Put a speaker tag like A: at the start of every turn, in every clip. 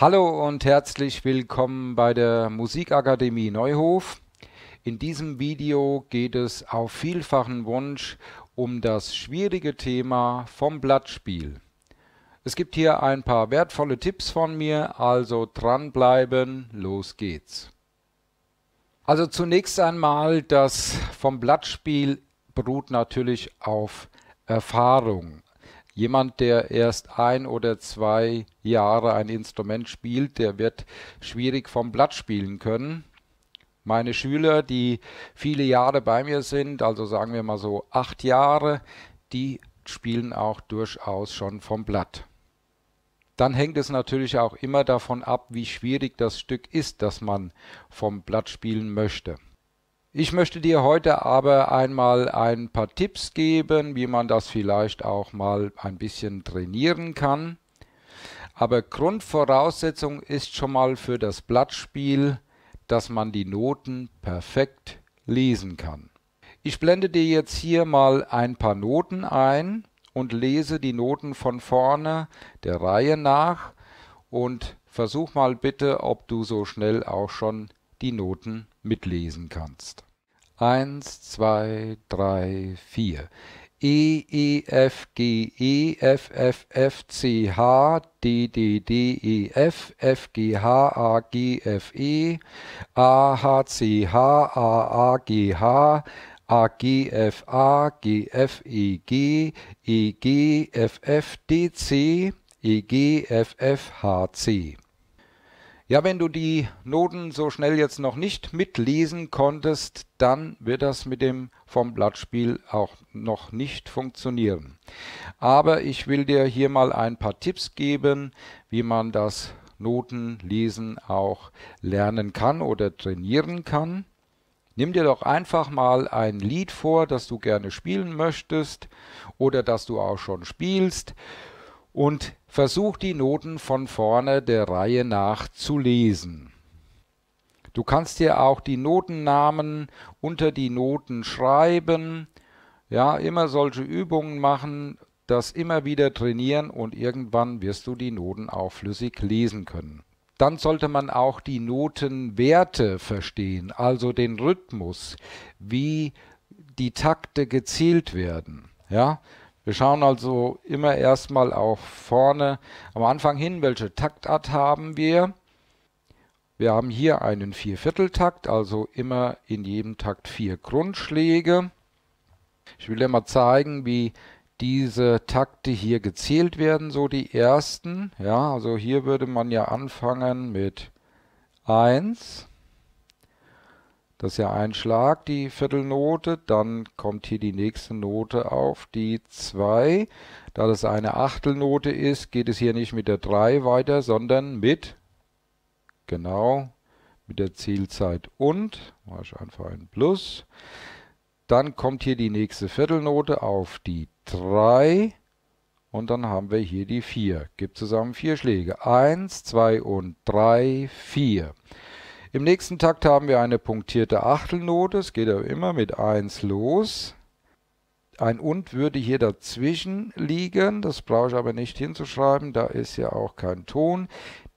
A: Hallo und herzlich willkommen bei der Musikakademie Neuhof. In diesem Video geht es auf vielfachen Wunsch um das schwierige Thema vom Blattspiel. Es gibt hier ein paar wertvolle Tipps von mir, also dranbleiben, los geht's. Also zunächst einmal, das vom Blattspiel beruht natürlich auf Erfahrung. Jemand, der erst ein oder zwei Jahre ein Instrument spielt, der wird schwierig vom Blatt spielen können. Meine Schüler, die viele Jahre bei mir sind, also sagen wir mal so acht Jahre, die spielen auch durchaus schon vom Blatt. Dann hängt es natürlich auch immer davon ab, wie schwierig das Stück ist, das man vom Blatt spielen möchte. Ich möchte dir heute aber einmal ein paar Tipps geben, wie man das vielleicht auch mal ein bisschen trainieren kann. Aber Grundvoraussetzung ist schon mal für das Blattspiel, dass man die Noten perfekt lesen kann. Ich blende dir jetzt hier mal ein paar Noten ein und lese die Noten von vorne der Reihe nach und versuch mal bitte, ob du so schnell auch schon die Noten mitlesen kannst. 1, 2, 3, 4. E, E, F, G, E, F, F, F, C, H, D, D, D, E, F, F, G, H, A, G, F, E, A, H, C, H, A, A, G, H, A, G, F, A, G, F, E, G, E, G, F, F, D, C, E, G, F, F, H, C. Ja, wenn du die Noten so schnell jetzt noch nicht mitlesen konntest, dann wird das mit dem vom Blattspiel auch noch nicht funktionieren. Aber ich will dir hier mal ein paar Tipps geben, wie man das Notenlesen auch lernen kann oder trainieren kann. Nimm dir doch einfach mal ein Lied vor, das du gerne spielen möchtest oder das du auch schon spielst und Versuch die Noten von vorne der Reihe nach zu lesen. Du kannst dir auch die Notennamen unter die Noten schreiben. Ja, immer solche Übungen machen, das immer wieder trainieren und irgendwann wirst du die Noten auch flüssig lesen können. Dann sollte man auch die Notenwerte verstehen, also den Rhythmus, wie die Takte gezählt werden. Ja, wir schauen also immer erstmal auch vorne am Anfang hin, welche Taktart haben wir. Wir haben hier einen Viervierteltakt, also immer in jedem Takt vier Grundschläge. Ich will dir mal zeigen, wie diese Takte hier gezählt werden, so die ersten. Ja, also hier würde man ja anfangen mit 1, das ist ja ein Schlag, die Viertelnote. Dann kommt hier die nächste Note auf, die 2. Da das eine Achtelnote ist, geht es hier nicht mit der 3 weiter, sondern mit, genau, mit der Zielzeit und. Mache ich einfach ein Plus. Dann kommt hier die nächste Viertelnote auf die 3. Und dann haben wir hier die 4. Gibt zusammen vier Schläge. 1, 2 und 3, 4. Im nächsten Takt haben wir eine punktierte Achtelnote. Es geht aber immer mit 1 los. Ein und würde hier dazwischen liegen. Das brauche ich aber nicht hinzuschreiben. Da ist ja auch kein Ton.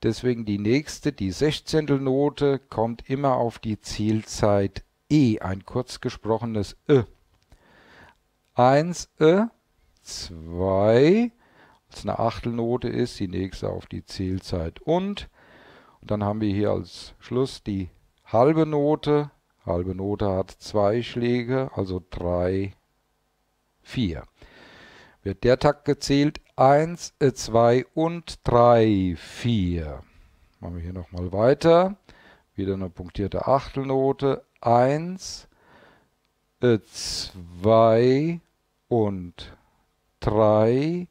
A: Deswegen die nächste, die Sechzehntelnote, kommt immer auf die Zielzeit E, ein kurz gesprochenes Ö. 1 Ö, 2, was eine Achtelnote ist, die nächste auf die Zielzeit und dann haben wir hier als Schluss die halbe Note. Halbe Note hat zwei Schläge, also drei, vier. Wird der Takt gezählt? Eins, äh, zwei und drei, vier. Machen wir hier nochmal weiter. Wieder eine punktierte Achtelnote. Eins, äh, zwei und drei,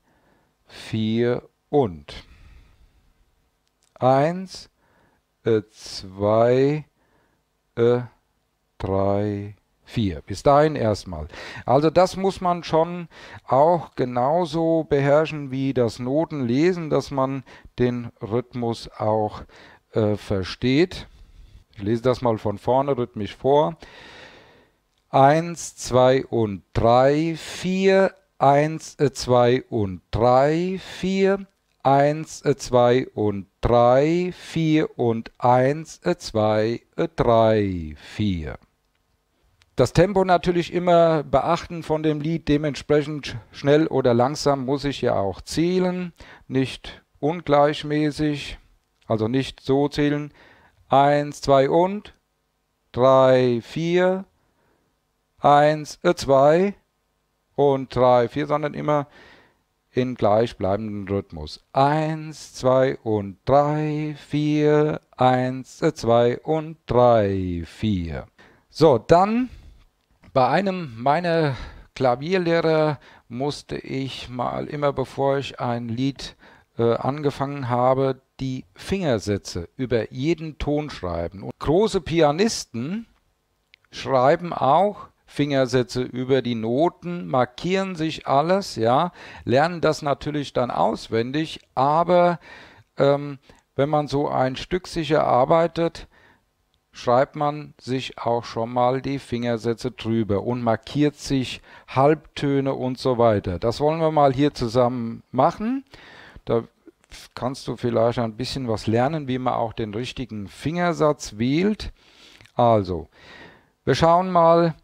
A: vier und. Eins, 2, 3, 4. Bis dahin erstmal. Also das muss man schon auch genauso beherrschen wie das Notenlesen, dass man den Rhythmus auch äh, versteht. Ich lese das mal von vorne rhythmisch vor. 1, 2 und 3, 4. 1, 2 und 3, 4. 1, 2 äh, und 3, 4 und 1, 2, 3, 4. Das Tempo natürlich immer beachten von dem Lied, dementsprechend schnell oder langsam muss ich ja auch zählen, nicht ungleichmäßig, also nicht so zählen. 1, 2 und 3, 4, 1, 2 und 3, 4, sondern immer in gleichbleibenden Rhythmus. Eins, zwei und drei, vier, eins, äh, zwei und drei, vier. So, dann bei einem meiner Klavierlehrer musste ich mal immer, bevor ich ein Lied äh, angefangen habe, die Fingersätze über jeden Ton schreiben. Und große Pianisten schreiben auch Fingersätze über die Noten, markieren sich alles, ja, lernen das natürlich dann auswendig, aber ähm, wenn man so ein Stück sicher arbeitet, schreibt man sich auch schon mal die Fingersätze drüber und markiert sich Halbtöne und so weiter. Das wollen wir mal hier zusammen machen. Da kannst du vielleicht ein bisschen was lernen, wie man auch den richtigen Fingersatz wählt. Also, wir schauen mal,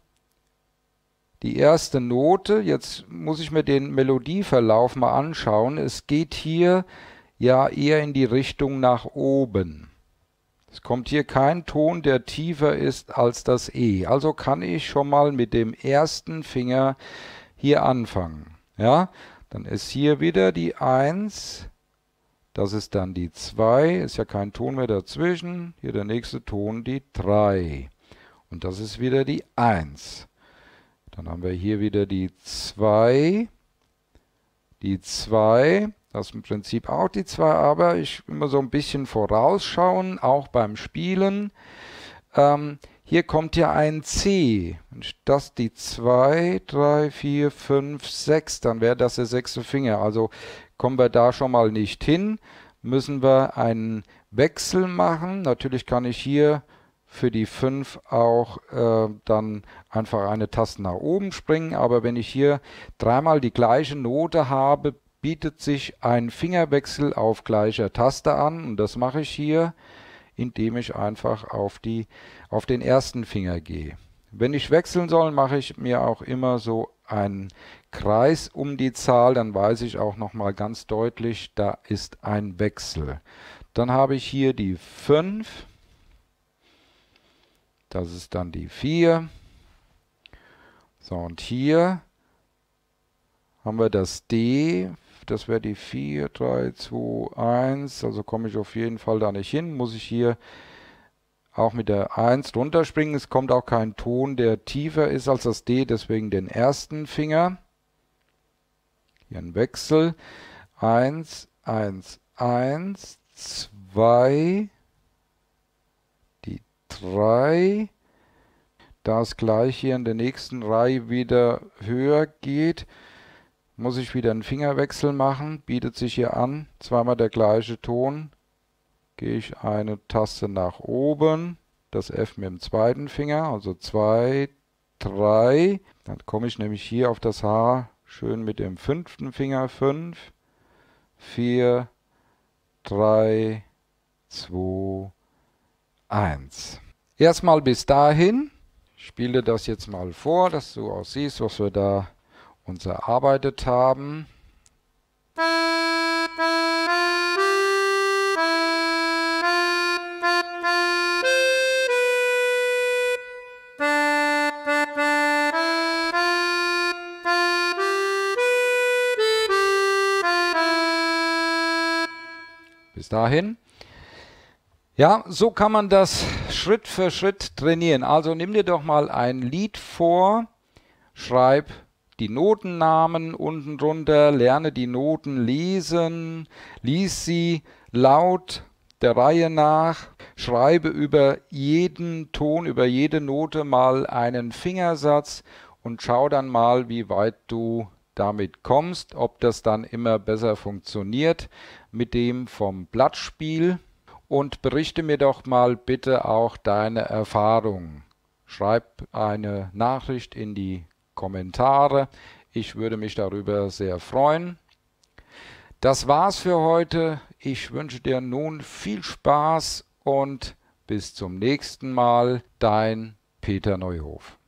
A: die erste Note, jetzt muss ich mir den Melodieverlauf mal anschauen, es geht hier ja eher in die Richtung nach oben. Es kommt hier kein Ton, der tiefer ist als das E. Also kann ich schon mal mit dem ersten Finger hier anfangen. Ja, dann ist hier wieder die 1, das ist dann die 2, ist ja kein Ton mehr dazwischen. Hier der nächste Ton, die 3. Und das ist wieder die 1. Dann haben wir hier wieder die 2, die 2, das ist im Prinzip auch die 2, aber ich immer so ein bisschen vorausschauen, auch beim Spielen. Ähm, hier kommt ja ein C. Wenn ich das die 2, 3, 4, 5, 6. Dann wäre das der sechste Finger. Also kommen wir da schon mal nicht hin. Müssen wir einen Wechsel machen. Natürlich kann ich hier für die 5 auch äh, dann einfach eine Taste nach oben springen. Aber wenn ich hier dreimal die gleiche Note habe, bietet sich ein Fingerwechsel auf gleicher Taste an. Und das mache ich hier, indem ich einfach auf, die, auf den ersten Finger gehe. Wenn ich wechseln soll, mache ich mir auch immer so einen Kreis um die Zahl, dann weiß ich auch nochmal ganz deutlich, da ist ein Wechsel. Dann habe ich hier die 5 das ist dann die 4. So, und hier haben wir das D. Das wäre die 4, 3, 2, 1. Also komme ich auf jeden Fall da nicht hin. Muss ich hier auch mit der 1 runterspringen. Es kommt auch kein Ton, der tiefer ist als das D. Deswegen den ersten Finger. Hier ein Wechsel. 1, 1, 1, 2, 3 das gleich hier in der nächsten Reihe wieder höher geht, muss ich wieder einen Fingerwechsel machen, bietet sich hier an, zweimal der gleiche Ton, gehe ich eine Taste nach oben, das F mit dem zweiten Finger, also 2, 3, dann komme ich nämlich hier auf das H schön mit dem fünften Finger, 5, 4, 3, 2, 1. Erstmal bis dahin. Ich spiele das jetzt mal vor, dass du auch siehst, was wir da uns erarbeitet haben. Bis dahin. Ja, so kann man das Schritt für Schritt trainieren. Also nimm dir doch mal ein Lied vor, schreib die Notennamen unten drunter, lerne die Noten lesen, lies sie laut der Reihe nach, schreibe über jeden Ton, über jede Note mal einen Fingersatz und schau dann mal, wie weit du damit kommst, ob das dann immer besser funktioniert mit dem vom Blattspiel und berichte mir doch mal bitte auch deine Erfahrungen. Schreib eine Nachricht in die Kommentare. Ich würde mich darüber sehr freuen. Das war's für heute. Ich wünsche dir nun viel Spaß und bis zum nächsten Mal. Dein Peter Neuhof.